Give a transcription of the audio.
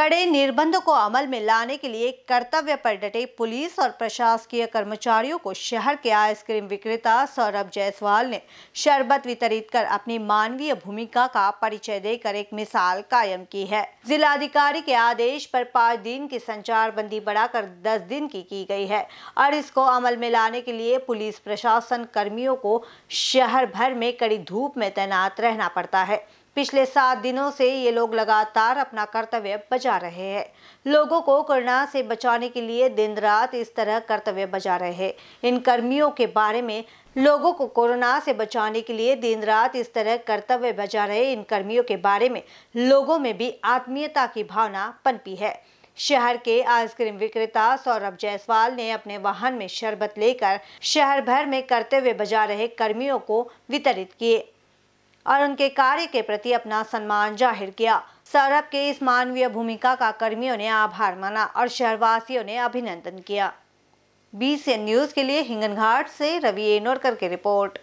कड़े निर्बंध को अमल में लाने के लिए कर्तव्य पर डटे पुलिस और प्रशासकीय कर्मचारियों को शहर के आइसक्रीम विक्रेता सौरभ जायसवाल ने शरबत वितरित कर अपनी मानवीय भूमिका का परिचय देकर एक मिसाल कायम की है जिलाधिकारी के आदेश पर पाँच दिन की संचार बंदी बढ़ाकर दस दिन की की गई है और इसको अमल में लाने के लिए पुलिस प्रशासन कर्मियों को शहर भर में कड़ी धूप में तैनात रहना पड़ता है पिछले सात दिनों से ये लोग लगातार अपना कर्तव्य बजा रहे हैं लोगों को कोरोना से बचाने के लिए दिन रात इस तरह कर्तव्य बजा रहे हैं इन कर्मियों के बारे में लोगों को कोरोना से बचाने के लिए दिन रात इस तरह कर्तव्य बजा रहे इन कर्मियों के बारे में लोगों में भी आत्मीयता की भावना पनपी है शहर के आइसक्रीम विक्रेता सौरभ जायसवाल ने अपने वाहन में शरबत लेकर शहर भर में करते हुए बजा रहे कर्मियों को वितरित किए और उनके कार्य के प्रति अपना सम्मान जाहिर किया सौरभ के इस मानवीय भूमिका का कर्मियों ने आभार माना और शहरवासियों ने अभिनंदन किया बी न्यूज के लिए हिंगनघाट से रवि एनोरकर की रिपोर्ट